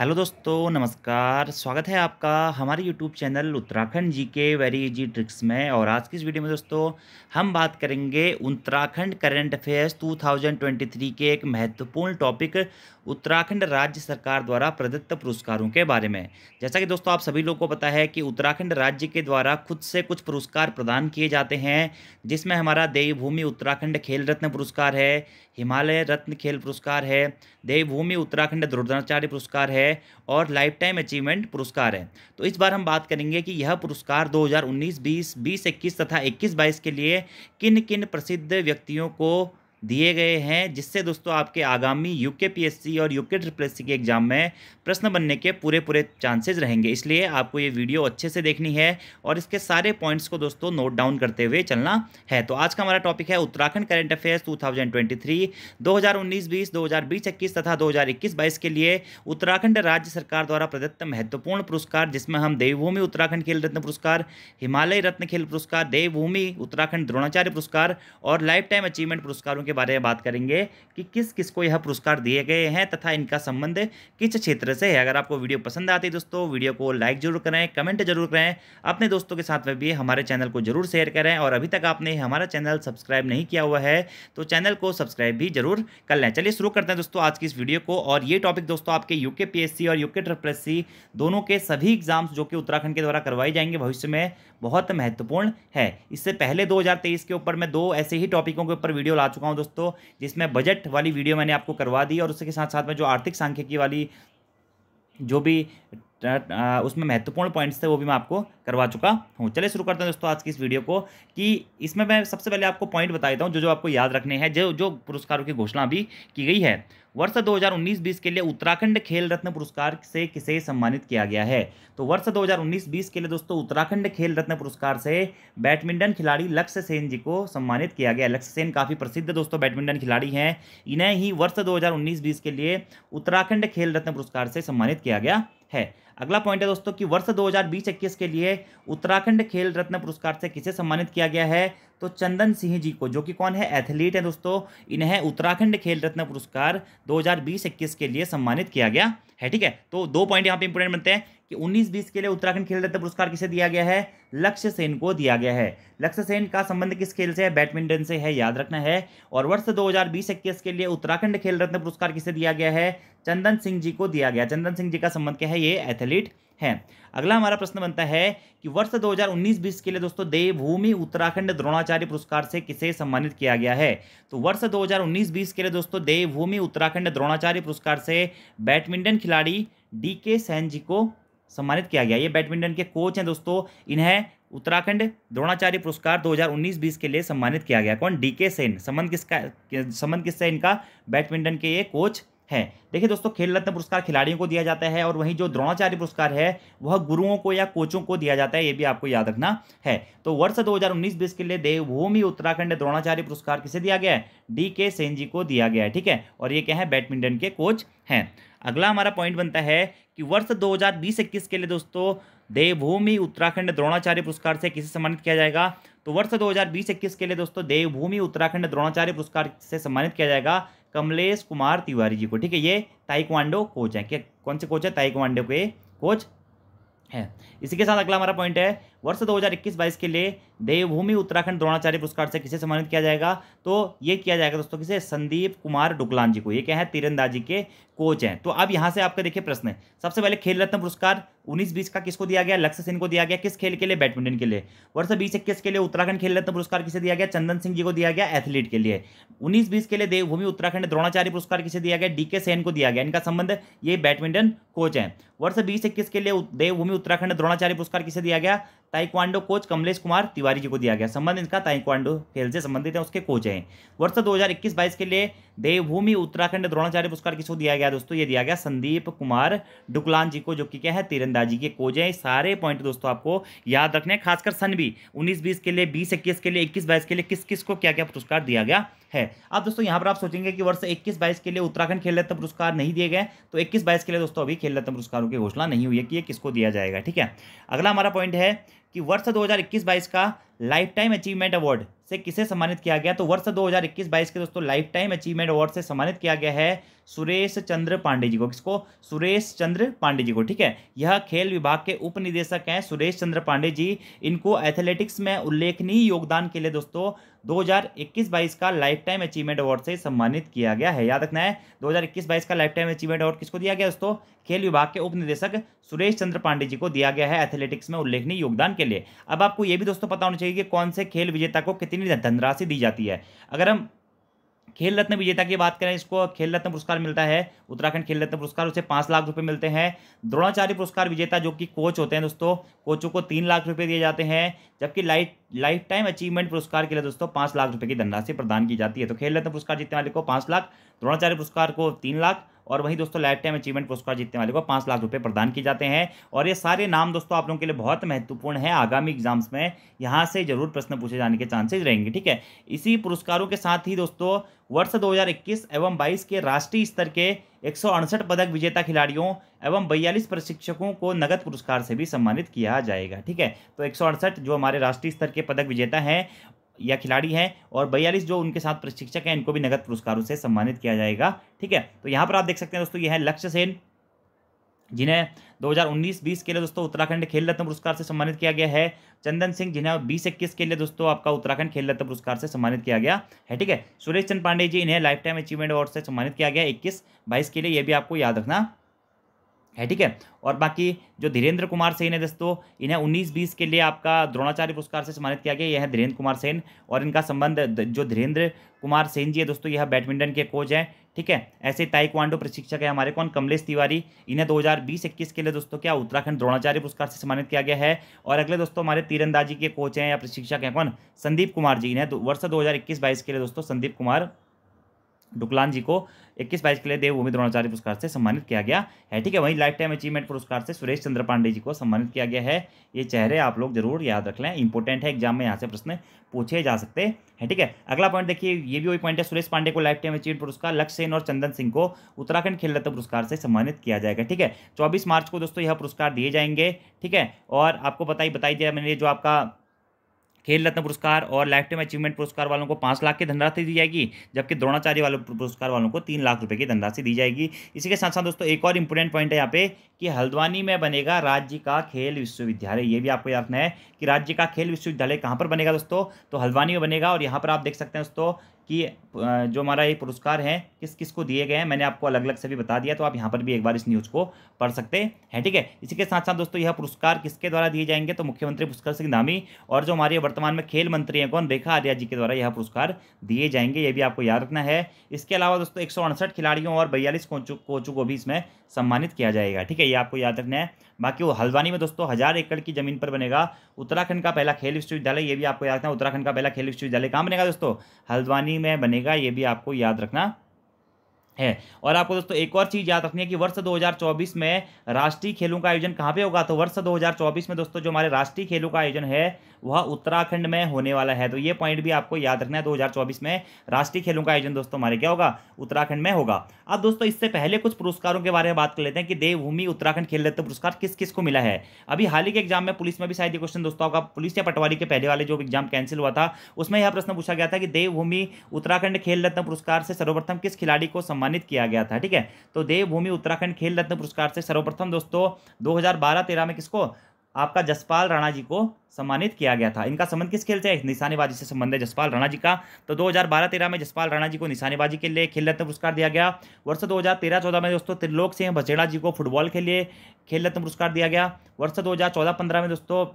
hello दोस्तों नमस्कार स्वागत है आपका हमारे यूट्यूब चैनल उत्तराखंड जी के वेरी इजी ट्रिक्स में और आज की इस वीडियो में दोस्तों हम बात करेंगे उत्तराखंड करंट अफेयर्स 2023 के एक महत्वपूर्ण टॉपिक उत्तराखंड राज्य सरकार द्वारा प्रदत्त पुरस्कारों के बारे में जैसा कि दोस्तों आप सभी लोगों को पता है कि उत्तराखंड राज्य के द्वारा खुद से कुछ पुरस्कार प्रदान किए जाते हैं जिसमें हमारा देवभूमि उत्तराखंड खेल रत्न पुरस्कार है हिमालय रत्न खेल पुरस्कार है देवभूमि उत्तराखंड द्रोणाचार्य पुरस्कार है है और लाइफ टाइम अचीवमेंट पुरस्कार है तो इस बार हम बात करेंगे कि यह पुरस्कार 2019, 20, 20, 21 तथा 21, 22 के लिए किन किन प्रसिद्ध व्यक्तियों को दिए गए हैं जिससे दोस्तों आपके आगामी यूके पीएससी और यूके ट्रिपल एससी के एग्जाम में प्रश्न बनने के पूरे पूरे चांसेस रहेंगे इसलिए आपको ये वीडियो अच्छे से देखनी है और इसके सारे पॉइंट्स को दोस्तों नोट डाउन करते हुए चलना है तो आज का हमारा टॉपिक है उत्तराखंड करेंट अफेयर्स 2023 2019 हज़ार बीस इक्कीस तथा इक्कीस बाईस के लिए उत्तराखंड राज्य सरकार द्वारा प्रदत्त महत्वपूर्ण पुरस्कार जिसमें हम देवभूमि उत्तराखंड खेल रत्न पुरस्कार हिमालय रत्न खेल पुरस्कार देवभूमि उत्तराखंड द्रोणाचार्य पुरस्कार और लाइफ टाइम अचीवमेंट पुरस्कारों के बारे में बात करेंगे कि किस किस को यह पुरस्कार दिए गए हैं तथा इनका संबंध किस क्षेत्र से है अगर आपको वीडियो पसंद आती है दोस्तों वीडियो को लाइक जरूर करें कमेंट जरूर करें अपने दोस्तों के साथ में भी हमारे चैनल को जरूर शेयर करें और अभी तक आपने हमारा चैनल सब्सक्राइब नहीं किया हुआ है तो चैनल को सब्सक्राइब भी जरूर कर लें चलिए शुरू करते हैं दोस्तों आज की इस वीडियो को और ये टॉपिक दोस्तों आपके यूके पीएससी और यूके ट्रिपल दोनों के सभी एग्जाम्स जो कि उत्तराखंड के द्वारा करवाए जाएंगे भविष्य में बहुत महत्वपूर्ण है इससे पहले 2023 के ऊपर मैं दो ऐसे ही टॉपिकों के ऊपर वीडियो ला चुका हूँ दोस्तों जिसमें बजट वाली वीडियो मैंने आपको करवा दी और उसके साथ साथ में जो आर्थिक सांख्यिकी वाली जो भी उसमें महत्वपूर्ण पॉइंट्स थे वो भी मैं आपको करवा चुका हूँ चले शुरू करते हैं दोस्तों आज की इस वीडियो को कि इसमें मैं सबसे पहले आपको पॉइंट बता देता हूँ जो जो आपको याद रखने हैं जो जो पुरस्कारों की घोषणा भी की गई है वर्ष 2019-20 के लिए उत्तराखंड खेल रत्न पुरस्कार से किसे सम्मानित किया गया है तो वर्ष 2019-20 के लिए दोस्तों उत्तराखंड खेल रत्न पुरस्कार से बैडमिंटन खिलाड़ी लक्ष्य सेन जी को सम्मानित किया गया लक्ष्य सेन काफ़ी प्रसिद्ध दोस्तों बैडमिंटन खिलाड़ी हैं इन्हें ही वर्ष 2019-20 के लिए उत्तराखंड खेल रत्न पुरस्कार से सम्मानित किया गया है अगला पॉइंट है दोस्तों कि वर्ष 2020-21 के लिए उत्तराखंड खेल रत्न पुरस्कार से किसे सम्मानित किया गया है तो चंदन सिंह जी को जो कि कौन है एथलीट है दोस्तों इन्हें उत्तराखंड खेल रत्न पुरस्कार 2020-21 के लिए सम्मानित किया गया है ठीक है तो दो पॉइंट यहाँ पे इंपोर्टेंट बनते हैं कि 19-20 के लिए उत्तराखंड खेल रत्न पुरस्कार किसे दिया गया है लक्ष्य सेन को दिया गया है लक्ष्य सेन का संबंध किस खेल से है बैडमिंटन से है याद रखना है और वर्ष दो हजार के लिए उत्तराखंड खेल रत्न पुरस्कार किसे दिया गया है चंदन सिंह जी को दिया गया चंदन सिंह जी का संबंध क्या है ये एथलीट है अगला हमारा प्रश्न बनता है कि वर्ष 2019-20 के लिए दोस्तों देवभूमि उत्तराखंड द्रोणाचार्य पुरस्कार से किसे सम्मानित किया गया है तो वर्ष 2019-20 के लिए दोस्तों देवभूमि उत्तराखंड द्रोणाचार्य पुरस्कार से बैडमिंटन खिलाड़ी डी के सैन जी को सम्मानित किया गया ये बैडमिंटन के कोच हैं दोस्तों इन्हें उत्तराखंड द्रोणाचार्य पुरस्कार 2019-20 के लिए सम्मानित किया गया कौन डी के सेन संबंध किसका संबंध किससे इनका बैडमिंटन के ये कोच हैं देखिए दोस्तों खेल रत्न पुरस्कार खिलाड़ियों को दिया जाता है और वहीं जो द्रोणाचार्य पुरस्कार है वह गुरुओं को या कोचों को दिया जाता है ये भी आपको याद रखना है तो वर्ष 2019 बीस के लिए देवभूमि उत्तराखंड द्रोणाचार्य पुरस्कार किसे दिया गया है डी के सेन जी को दिया गया है ठीक है और ये क्या है बैडमिंटन के कोच हैं अगला हमारा पॉइंट बनता है कि वर्ष दो हजार के लिए दोस्तों देवभूमि उत्तराखंड द्रोणाचार्य पुरस्कार से किसे सम्मानित किया जाएगा तो वर्ष दो हजार के लिए दोस्तों देवभूमि उत्तराखंड द्रोणाचार्य पुरस्कार से सम्मानित किया जाएगा कमलेश कुमार तिवारी जी को ठीक है ये ताइकवांडो कोच है क्या कौन से कोच है ताइकवांडो के कोच है इसी के साथ अगला हमारा पॉइंट है वर्ष 2021-22 के लिए देवभूमि उत्तराखंड द्रोणाचार्य पुरस्कार से किसे सम्मानित किया जाएगा तो ये किया जाएगा दोस्तों किसे संदीप कुमार डुकलान जी को ये क्या है तीरंदाजी के कोच हैं तो अब यहाँ से आपका देखिए प्रश्न है सबसे पहले खेल रत्न पुरस्कार 19 बीस का किसको दिया गया लक्ष्य सेन को दिया गया किस खेल के लिए बैडमिंटन के लिए वर्ष बीस इक्कीस के लिए उत्तराखंड खेल रत्न पुरस्कार किसे दिया गया चंदन सिंह जी को दिया गया एथलीट के लिए उन्नीस बीस के लिए देवभूमि उत्तराखंड द्रोणाचार्य पुरस्कार किसे दिया गया डीके सेन को दिया गया इनका संबंध ये बैडमिंटन कोच है वर्ष बीस इक्कीस के लिए देवभूमि उत्तराखंड द्रोणाचार्य पुरस्कार किसे दिया गया ताइक्वांडो कोच कमलेश कुमार तिवारी जी को दिया गया संबंध इनका ताइक्वांडो खेल से संबंधित है उसके कोच हैं वर्ष 2021-22 के लिए देवभूमि उत्तराखंड द्रोणाचार्य पुरस्कार किसको दिया गया दोस्तों ये दिया गया संदीप कुमार डुकलान जी को जो कि क्या है तीरंदाजी के कोच हैं सारे पॉइंट दोस्तों आपको याद रखने खासकर सन भी उन्नीस बीस के लिए बीस इक्कीस के लिए इक्कीस बाईस के लिए किस किस को क्या क्या पुरस्कार दिया गया है अब दोस्तों यहाँ पर आप सोचेंगे कि वर्ष इक्कीस बाईस के लिए उत्तराखंड खेल रत्न पुरस्कार नहीं दिए गए तो इक्कीस बाईस के लिए दोस्तों अभी खेल रत्न पुरस्कारों की घोषणा नहीं हुई है कि ये किसको दिया जाएगा ठीक है अगला हमारा पॉइंट है कि वर्ष 2021-22 का लाइफ टाइम अचीवमेंट अवार्ड से किसे सम्मानित किया गया तो वर्ष 2021-22 के दोस्तों लाइफ टाइम अचीवमेंट अवार्ड से सम्मानित किया गया है सुरेश चंद्र पांडे जी को किसको सुरेश चंद्र पांडे जी को ठीक है यह खेल विभाग के उप निदेशक हैं सुरेश चंद्र पांडे जी इनको एथलेटिक्स में उल्लेखनीय योगदान के लिए दोस्तों 2021-22 का लाइफ टाइम अचीवमेंट अवार्ड से सम्मानित किया गया है याद रखना है 2021-22 का लाइफ टाइम अचीवमेंट अवार्ड किसको दिया गया दोस्तों खेल विभाग के उप निदेशक सुरेश चंद्र पांडे जी को दिया गया है एथलेटिक्स में उल्लेखनीय योगदान के लिए अब आपको ये भी दोस्तों पता होना चाहिए कि कौन से खेल विजेता को कितनी धनराशि दी जाती है अगर हम खेल रत्न विजेता की बात करें इसको खेल रत्न पुरस्कार मिलता है उत्तराखंड खेल रत्न पुरस्कार उसे पाँच लाख रुपए मिलते हैं द्रोणाचार्य पुरस्कार विजेता जो कि कोच होते हैं दोस्तों कोचों को तीन लाख रुपए दिए जाते हैं जबकि लाइफ लाइफ टाइम अचीवमेंट पुरस्कार के लिए दोस्तों पाँच लाख रुपए की धनराशि प्रदान की जाती है तो खेल रत्न पुरस्कार जीतने वाले को पाँच लाख द्रोणाचार्य पुरस्कार को तीन लाख और वहीं दोस्तों लाइफ टाइम अचीवमेंट पुरस्कार जीतने वाले को पाँच लाख रुपये प्रदान किए जाते हैं और ये सारे नाम दोस्तों आप लोगों के लिए बहुत महत्वपूर्ण है आगामी एग्जाम्स में यहाँ से जरूर प्रश्न पूछे जाने के चांसेज रहेंगे ठीक है इसी पुरस्कारों के साथ ही दोस्तों वर्ष दो एवं बाईस के राष्ट्रीय स्तर के एक पदक विजेता खिलाड़ियों एवं बयालीस प्रशिक्षकों को नगद पुरस्कार से भी सम्मानित किया जाएगा ठीक है तो एक जो हमारे राष्ट्रीय स्तर के पदक विजेता हैं या खिलाड़ी हैं और बयालीस जो उनके साथ प्रशिक्षक हैं इनको भी नगद पुरस्कारों से सम्मानित किया जाएगा ठीक है तो यहाँ पर आप देख सकते हैं दोस्तों यह है लक्ष्य सेन जिन्हें 2019-20 के लिए दोस्तों उत्तराखंड खेल रत्न पुरस्कार से सम्मानित किया गया है चंदन सिंह जिन्हें बीस इक्कीस के लिए दोस्तों आपका उत्तराखंड खेल रत्न पुरस्कार से सम्मानित किया गया है ठीक है सुरेश चंद पांडे जी इन्हें लाइफ टाइम अचीवमेंट अवार्ड से सम्मानित किया गया इक्कीस बाईस के लिए यह भी आपको याद रखना है ठीक है और बाकी जो धीरेन्द्र कुमार सेन है दोस्तों इन्हें 19-20 के लिए आपका द्रोणाचार्य पुरस्कार से सम्मानित किया गया यह है धीरेन्द्र कुमार सेन और इनका संबंध जो धीरेन्द्र कुमार सेन जी है दोस्तों यह बैडमिंटन के कोच हैं ठीक है ऐसे ताइक्वांडो प्रशिक्षक है हमारे कौन कमलेश तिवारी इन्हें दो हज़ार के लिए दोस्तों क्या उत्तराखंड द्रोणाचार्य पुरस्कार से सम्मानित किया गया है और अगले दोस्तों हमारे तीरंदाजी के कोच हैं या प्रशिक्षक हैं कौन संदीप कुमार जी इन्हें वर्ष दो हज़ार के लिए दोस्तों संदीप कुमार डुकलान जी को इक्कीस बाईस के लिए देव भूमि द्रोणाचार्य पुरस्कार से सम्मानित किया गया है ठीक है वहीं लाइफ टाइम अचीवमेंट पुरस्कार से सुरेश चंद्र पांडे जी को सम्मानित किया गया है ये चेहरे आप लोग जरूर याद रख लें इंपॉर्टेंट है एग्जाम में यहाँ से प्रश्न पूछे जा सकते हैं ठीक है अगला पॉइंट देखिए ये भी वही पॉइंट है सुरेश पांडे को लाइफ टाइम अचीवमेंट पुरस्कार लक्ष्य सेन और चंदन सिंह को उत्तराखंड खेल रत्न पुरस्कार से सम्मानित किया जाएगा ठीक है चौबीस मार्च को दोस्तों यह पुरस्कार दिए जाएंगे ठीक है और आपको बताई बताई दिया मैंने जो आपका खेल रत्न पुरस्कार और लाइफ टाइम अचीवमेंट पुरस्कार वालों को पाँच लाख की धनराशि दी जाएगी जबकि द्रोणाचार्य वालों पुरस्कार वालों को तीन लाख रुपए की धनराशि दी जाएगी इसी के साथ साथ दोस्तों एक और इंपॉर्टेंट पॉइंट है यहाँ पे कि हल्द्वानी में बनेगा राज्य का खेल विश्वविद्यालय ये भी आपको याद रखना है कि राज्य का खेल विश्वविद्यालय कहाँ पर बनेगा दोस्तों तो हल्द्वानी में बनेगा और यहाँ पर आप देख सकते हैं दोस्तों कि जो हमारा ये पुरस्कार है किस किस को दिए गए हैं मैंने आपको अलग अलग से भी बता दिया तो आप यहाँ पर भी एक बार इस न्यूज़ को पढ़ सकते हैं ठीक है इसी के साथ साथ दोस्तों यह पुरस्कार किसके द्वारा दिए जाएंगे तो मुख्यमंत्री पुष्कर सिंह धामी और जो हमारे वर्तमान में खेल मंत्री हैं कौन रेखा आर्या जी के द्वारा यह पुरस्कार दिए जाएंगे ये भी आपको याद रखना है इसके अलावा दोस्तों एक खिलाड़ियों और बयालीस कोचों को भी इसमें सम्मानित किया जाएगा ठीक है ये आपको याद रखना है बाकी वो हल्द्वानी में दोस्तों हज़ार एकड़ की ज़मीन पर बनेगा उत्तराखंड का पहला खेल विश्वविद्यालय ये भी आपको याद रखना है उत्तराखंड का पहला खेल विश्वविद्यालय कहाँ बनेगा दोस्तों हल्द्वानी ही में बनेगा ये भी आपको याद रखना है और आपको दोस्तों एक और चीज़ याद रखनी है कि वर्ष 2024 में राष्ट्रीय खेलों का आयोजन कहाँ पे होगा तो वर्ष 2024 में दोस्तों जो हमारे राष्ट्रीय खेलों का आयोजन है वह उत्तराखंड में होने वाला है तो ये पॉइंट भी आपको याद रखना है 2024 में राष्ट्रीय खेलों का आयोजन दोस्तों हमारे क्या होगा उत्तराखंड में होगा अब दोस्तों इससे पहले कुछ पुरस्कारों के बारे में बात कर लेते हैं कि देवभूमि उत्तराखंड खेल रत्न पुरस्कार किस किस को मिला है अभी हाल ही के एग्जाम में पुलिस में भी शायद ये क्वेश्चन दोस्तों आपका पुलिस या पटवारी के पहले वाले जो एग्जाम कैंसिल हुआ था उसमें यह प्रश्न पूछा गया था कि देवभूमि उत्तराखंड खेल रत्न पुरस्कार से सर्वप्रथम किस खिलाड़ी को सम्मान सम्मानित किया गया था ठीक है तो देवभूमि उत्तराखंड खेल रत्न पुरस्कार से सर्वप्रथम दोस्तों 2012-13 में किसको आपका जसपाल राणा जी को सम्मानित किया गया था इनका संबंध किस खेल से निशानेबाजी से संबंध है जसपाल राणा जी का तो 2012-13 में जसपाल राणा जी को निशानेबाजी के लिए खेल रत्न पुरस्कार दिया गया वर्ष 2013-14 में दोस्तों त्रिलोक सिंह भचेड़ा जी को फुटबॉल के लिए खेल रत्न पुरस्कार दिया गया वर्ष दो हज़ार में दोस्तों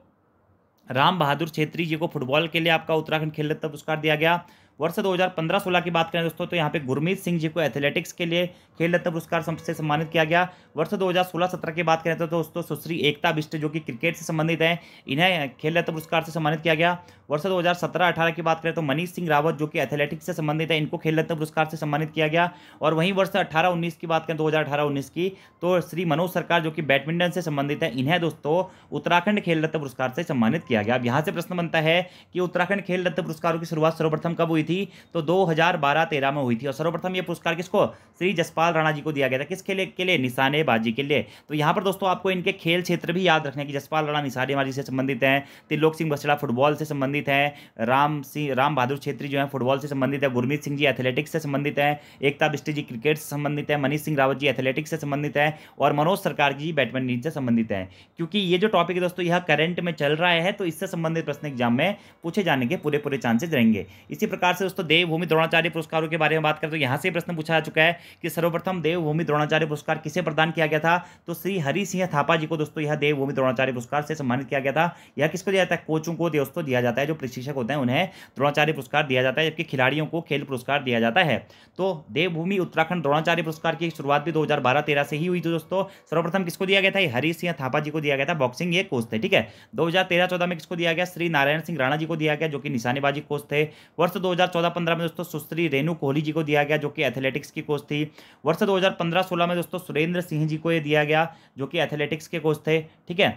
राम बहादुर छेत्री जी को फुटबॉल के लिए आपका उत्तराखंड खेल रत्न पुरस्कार दिया गया वर्ष 2015-16 की बात करें दोस्तों तो यहाँ पे गुरमीत सिंह जी को एथलेटिक्स के लिए खेल रत्न पुरस्कार से सम्मानित किया गया वर्ष 2016-17 की बात करें तो दोस्तों सुश्री एकता बिष्ट जो कि क्रिकेट से संबंधित हैं इन्हें खेल रत्न पुरस्कार से सम्मानित किया गया वर्ष 2017-18 की बात करें तो मनीष सिंह रावत जो कि एथलेटिक्स से संबंधित है इनको खेल रत्न पुरस्कार से सम्मानित किया गया और वहीं वर्ष अठारह उन्नीस की बात करें तो दो हज़ार की तो श्री मनोज सरकार जो कि बैडमिंटन से संबंधित है इन्हें दोस्तों उत्तराखंड खेल रत्न पुरस्कार से सम्मानित किया गया अब यहाँ से प्रश्न बनता है कि उत्तराखंड खेल रत्न पुरस्कारों की शुरुआत सर्वप्रथम कब हुई हुई थी तो 2012-13 में हुई थी और सर्वप्रथम ये पुरस्कार किसको श्री जसपाल राणा जी को दिया गया था किस खेल के लिए निशानेबाजी के लिए तो यहाँ पर दोस्तों आपको इनके खेल क्षेत्र भी याद रखने की जसपाल राणा निशानेबाजी से संबंधित हैं तिलोक सिंह बसड़ा फुटबॉल से संबंधित हैं राम सिंह राम बहादुर छेत्री जो है फुटबॉल से संबंधित है गुरमीत सिंह जी एथलेटिक्स से संबंधित हैं एकता बिस्टी जी क्रिकेट से संबंधित है मनीष सिंह रावत जी एथलेटिक्स से संबंधित है और मनोज सरकार जी बैडमिंटन से संबंधित है क्योंकि ये जो टॉपिक है दोस्तों यह करंट में चल रहा है तो इससे संबंधित प्रश्न एग्जाम में पूछे जाने के पूरे पूरे चांसेज रहेंगे इसी प्रकार प्रकार से दोस्तों देवभूमि द्रोणाचार्य पुरस्कारों के बारे में बात करें तो यहाँ से प्रश्न पूछा जा चुका है कि सर्वप्रथम देवभूमि द्रोणाचार्य पुरस्कार किसे प्रदान किया गया था तो श्री हरि सिंह थापा जी को दोस्तों यह देवभूमि द्रोणाचार्य पुरस्कार से सम्मानित किया गया था यह किसको दिया जाता है कोचों को दोस्तों दिया जाता है जो प्रशिक्षक होते हैं उन्हें द्रोणाचार्य पुरस्कार दिया जाता है जबकि खिलाड़ियों को खेल पुरस्कार दिया जाता है तो देवभूमि उत्तराखंड द्रोणाचार्य पुरस्कार की शुरुआत भी दो हज़ार से ही हुई थी दोस्तों सर्वप्रथम किसको दिया गया था हरी सिंह थापा जी को दिया गया था बॉक्सिंग ये कोच थे ठीक है दो हज़ार में किसको दिया गया श्री नारायण सिंह राणा जी को दिया गया जो कि निशानेबाजी कोच थे वर्ष दो 2014-15 में दोस्तों सुश्री रेणु कोहली जी को दिया गया जो कि एथलेटिक्स की कोच थी वर्ष 2015-16 में दोस्तों सुरेंद्र सिंह जी को ये दिया गया जो कि एथलेटिक्स के कोच थे ठीक है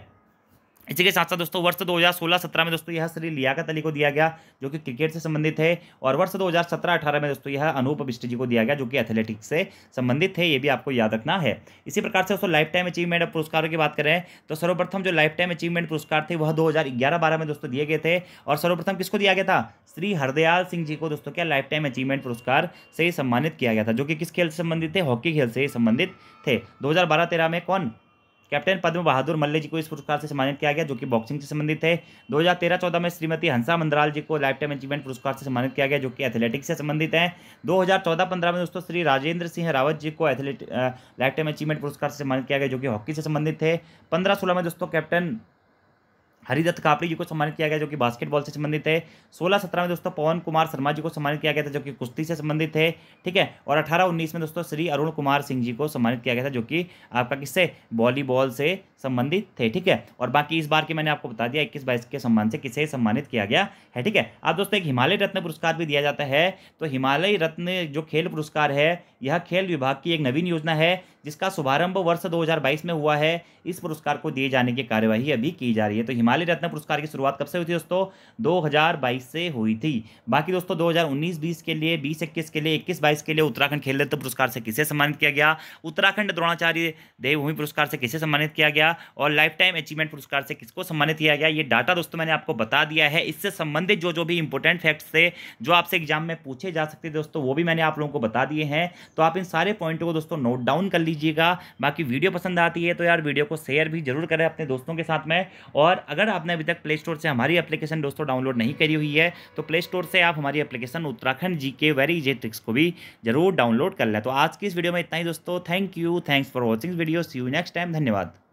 इसी के साथ साथ दोस्तों वर्ष 2016-17 में दोस्तों यह श्री लियाकत अली को दिया गया जो कि क्रिकेट से संबंधित है और वर्ष 2017-18 में दोस्तों यह अनूप बिष्ट जी को दिया गया जो कि एथलेटिक्स से संबंधित है ये भी आपको याद रखना है इसी प्रकार से दोस्तों लाइफ टाइम अचीवमेंट पुरस्कारों की बात करें तो सर्वप्रथम जो लाइफ टाइम अचीवमेंट पुरस्कार थे वह दो हज़ार में दोस्तों दिए गए थे और सर्वप्रथम किसको दिया गया था श्री हरदयाल सिंह जी को दोस्तों क्या लाइफ टाइम अचीवमेंट पुरस्कार से सम्मानित किया गया था जो कि किस खेल से संबंधित थे हॉकी खेल से संबंधित थे दो हज़ार में कौन कैप्टन पद्म बहादुर मल्ले जी को इस पुरस्कार से सम्मानित किया गया जो कि बॉक्सिंग से संबंधित है 2013-14 में श्रीमती हंसा मंदराल जी को लाइफ टाइम अचीवमेंट पुरस्कार से सम्मानित किया गया जो कि एथलेटिक्स से संबंधित है 2014-15 में दोस्तों श्री राजेंद्र सिंह रावत जी को एथलेट लाइफ टाइम अचीवमेंट पुरस्कार से सम्मानित किया गया जो कि हॉकी से संबंधित है पंद्रह सोलह में दोस्तों कैप्टन हरिदत्त कापड़ी जी को सम्मानित किया गया जो कि बास्केटबॉल से संबंधित है सोलह सत्रह में दोस्तों पवन कुमार शर्मा जी को सम्मानित किया गया था जो कि कुश्ती से संबंधित है ठीक है और अठारह उन्नीस में दोस्तों श्री अरुण कुमार सिंह जी को सम्मानित किया गया था जो कि आपका किससे वॉलीबॉल से संबंधित थे ठीक है और बाकी इस बार के मैंने आपको बता दिया इक्कीस बाईस के सम्मान से किसे सम्मानित किया गया है ठीक है अब दोस्तों एक हिमालय रत्न पुरस्कार भी दिया जाता है तो हिमालय रत्न जो खेल पुरस्कार है यह खेल विभाग की एक नवीन योजना है जिसका शुभारंभ वर्ष 2022 में हुआ है इस पुरस्कार को दिए जाने की कार्यवाही अभी की जा रही है तो हिमालय रत्न पुरस्कार की शुरुआत कब से हुई थी दोस्तों 2022 से हुई थी बाकी दोस्तों 2019-20 के लिए बीस इक्कीस के लिए इक्कीस बाईस के लिए उत्तराखंड खेल रत्न पुरस्कार से किसे सम्मानित किया गया उत्तराखंड द्रोणाचार्य देवभूमि पुरस्कार से किसे सम्मानित किया गया और लाइफ टाइम अचीवमेंट पुरस्कार से किसको सम्मानित किया गया ये डाटा दोस्तों मैंने आपको बता दिया है इससे संबंधित जो जो भी इंपॉर्टेंट फैक्ट्स थे जो आपसे एग्जाम में पूछे जा सकते दोस्तों वो भी मैंने आप लोगों को बता दिए हैं तो आप इन सारे पॉइंट को दोस्तों नोट डाउन कर लीजिए दीजिएगा बाकी वीडियो पसंद आती है तो यार वीडियो को शेयर भी जरूर करें अपने दोस्तों के साथ में और अगर आपने अभी तक प्ले स्टोर से हमारी एप्लीकेशन दोस्तों डाउनलोड नहीं करी हुई है तो प्ले स्टोर से आप हमारी एप्लीकेशन उत्तराखंड जी के वेरी इजी ट्रिक्स को भी जरूर डाउनलोड कर लें तो आज की इस वीडियो में इतना ही दोस्तों thank you thanks for watching video see you next time धन्यवाद